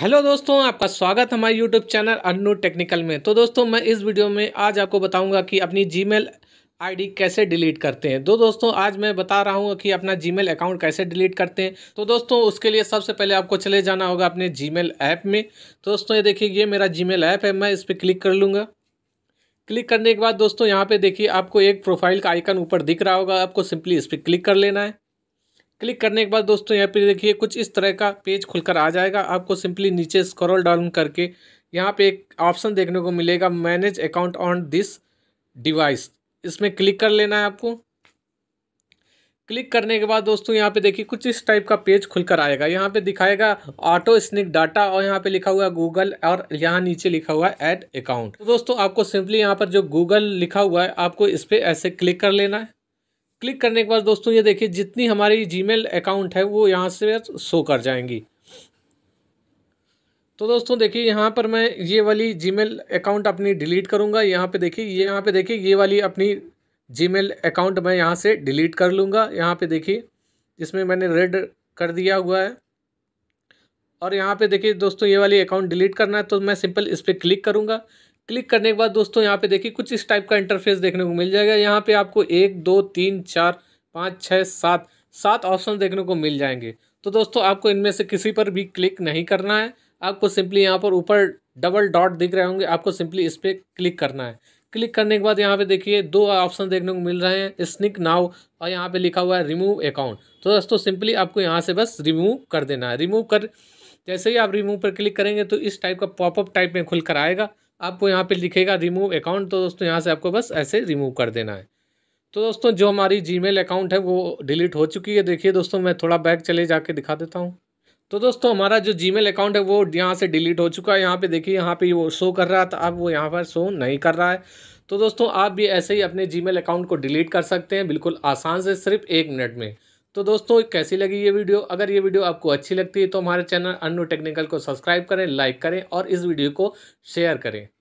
hello दोस्तों आपका स्वागत हमारे यूट्यूब चैनल अन्नू टेक्निकल में तो दोस्तों मैं इस वीडियो में आज आपको बताऊंगा कि अपनी जीमेल आईडी कैसे डिलीट करते हैं तो दोस्तों आज मैं बता रहा हूँ कि अपना जीमेल अकाउंट कैसे डिलीट करते हैं तो दोस्तों उसके लिए सबसे पहले आपको चले जाना होगा अपने जी ऐप में तो दोस्तों ये देखिए ये मेरा जी ऐप है मैं इस पर क्लिक कर लूँगा क्लिक करने के बाद दोस्तों यहाँ पर देखिए आपको एक प्रोफाइल का आइकन ऊपर दिख रहा होगा आपको सिंपली इस पर क्लिक कर लेना है क्लिक करने के बाद दोस्तों यहाँ पे देखिए कुछ इस तरह का पेज खुलकर आ जाएगा आपको सिंपली नीचे स्क्रॉल डाउन करके यहाँ पे एक ऑप्शन देखने को मिलेगा manage account on this device इसमें क्लिक कर लेना है आपको क्लिक करने के बाद दोस्तों यहाँ पे देखिए कुछ इस टाइप का पेज खुलकर आएगा यहाँ पे दिखाएगा ऑटो स्निक डाटा और यहाँ पे लिखा हुआ है गूगल और यहाँ नीचे लिखा हुआ है एड अकाउंट तो दोस्तों आपको सिंपली यहाँ पर जो गूगल लिखा हुआ है आपको इस पर ऐसे क्लिक कर लेना है क्लिक करने के बाद दोस्तों ये देखिए जितनी हमारी जीमेल अकाउंट है वो यहाँ से शो कर जाएंगी तो दोस्तों देखिए यहाँ पर मैं ये वाली जीमेल अकाउंट अपनी डिलीट करूँगा यहाँ पे देखिए ये यहाँ पे देखिए ये वाली अपनी जीमेल अकाउंट मैं यहाँ से डिलीट कर लूँगा यहाँ पे देखिए जिसमें मैंने रेड कर दिया हुआ है और यहाँ पे देखिए दोस्तों ये वाली अकाउंट डिलीट करना है तो मैं सिंपल इस पर क्लिक करूँगा क्लिक करने के बाद दोस्तों यहाँ पे देखिए कुछ इस टाइप का इंटरफेस देखने को मिल जाएगा यहाँ पे आपको एक दो तीन चार पाँच छः सात सात ऑप्शन देखने को मिल जाएंगे तो दोस्तों आपको इनमें से किसी पर भी क्लिक नहीं करना है आपको सिंपली यहाँ पर ऊपर डबल डॉट दिख रहे होंगे आपको सिंपली इस पर क्लिक करना है क्लिक करने के बाद यहाँ पे देखिए दो ऑप्शन देखने को मिल रहे हैं स्निक नाव और यहाँ पे लिखा हुआ है रिमूव अकाउंट तो दोस्तों सिंपली आपको यहाँ से बस रिमूव कर देना है रिमूव कर जैसे ही आप रिमूव पर क्लिक करेंगे तो इस टाइप का पॉपअप टाइप में खुल कर आएगा आपको यहाँ पे लिखेगा रिमूव अकाउंट तो दोस्तों यहाँ से आपको बस ऐसे रिमूव कर देना है तो दोस्तों जो हमारी जीमेल अकाउंट है वो डिलीट हो चुकी है देखिए दोस्तों मैं थोड़ा बैक चले जाके दिखा देता हूँ तो दोस्तों हमारा जो जीमेल अकाउंट है वो यहाँ से डिलीट हो चुका है यहाँ पे देखिए यहाँ पे वो शो कर रहा था अब वो यहाँ पर शो नहीं कर रहा है तो दोस्तों आप भी ऐसे ही अपने जी अकाउंट को डिलीट कर सकते हैं बिल्कुल आसान से सिर्फ एक मिनट में तो दोस्तों कैसी लगी ये वीडियो अगर ये वीडियो आपको अच्छी लगती है तो हमारे चैनल अन्नू टेक्निकल को सब्सक्राइब करें लाइक करें और इस वीडियो को शेयर करें